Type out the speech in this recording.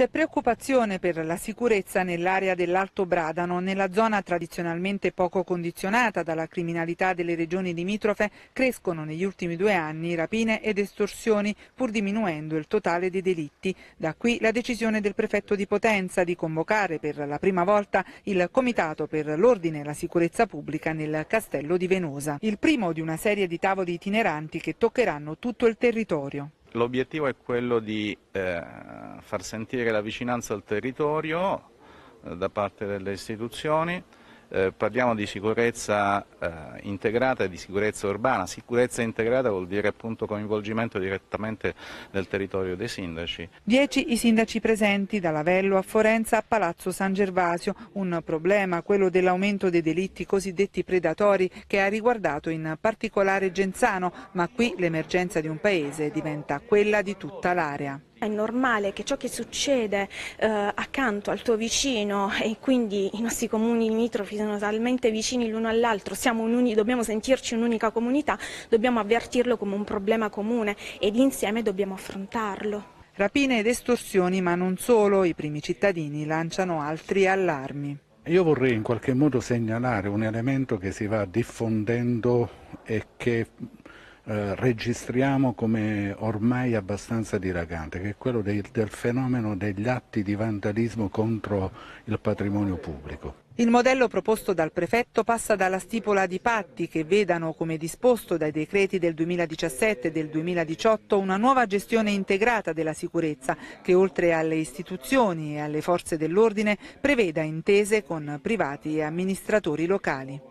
C'è preoccupazione per la sicurezza nell'area dell'Alto Bradano, nella zona tradizionalmente poco condizionata dalla criminalità delle regioni limitrofe, crescono negli ultimi due anni rapine ed estorsioni, pur diminuendo il totale dei delitti. Da qui la decisione del prefetto di Potenza di convocare per la prima volta il Comitato per l'Ordine e la Sicurezza Pubblica nel Castello di Venosa, il primo di una serie di tavoli itineranti che toccheranno tutto il territorio. L'obiettivo è quello di eh, far sentire la vicinanza al territorio eh, da parte delle istituzioni. Eh, parliamo di sicurezza eh, integrata e di sicurezza urbana. Sicurezza integrata vuol dire appunto coinvolgimento direttamente del territorio dei sindaci. Dieci i sindaci presenti, da Lavello a Forenza a Palazzo San Gervasio. Un problema, quello dell'aumento dei delitti cosiddetti predatori, che ha riguardato in particolare Genzano, ma qui l'emergenza di un paese diventa quella di tutta l'area. È normale che ciò che succede eh, accanto al tuo vicino e quindi i nostri comuni limitrofi sono talmente vicini l'uno all'altro, dobbiamo sentirci un'unica comunità, dobbiamo avvertirlo come un problema comune ed insieme dobbiamo affrontarlo. Rapine ed estorsioni, ma non solo, i primi cittadini lanciano altri allarmi. Io vorrei in qualche modo segnalare un elemento che si va diffondendo e che eh, registriamo come ormai abbastanza diragante, che è quello del, del fenomeno degli atti di vandalismo contro il patrimonio pubblico. Il modello proposto dal prefetto passa dalla stipula di patti che vedano, come disposto dai decreti del 2017 e del 2018, una nuova gestione integrata della sicurezza che oltre alle istituzioni e alle forze dell'ordine preveda intese con privati e amministratori locali.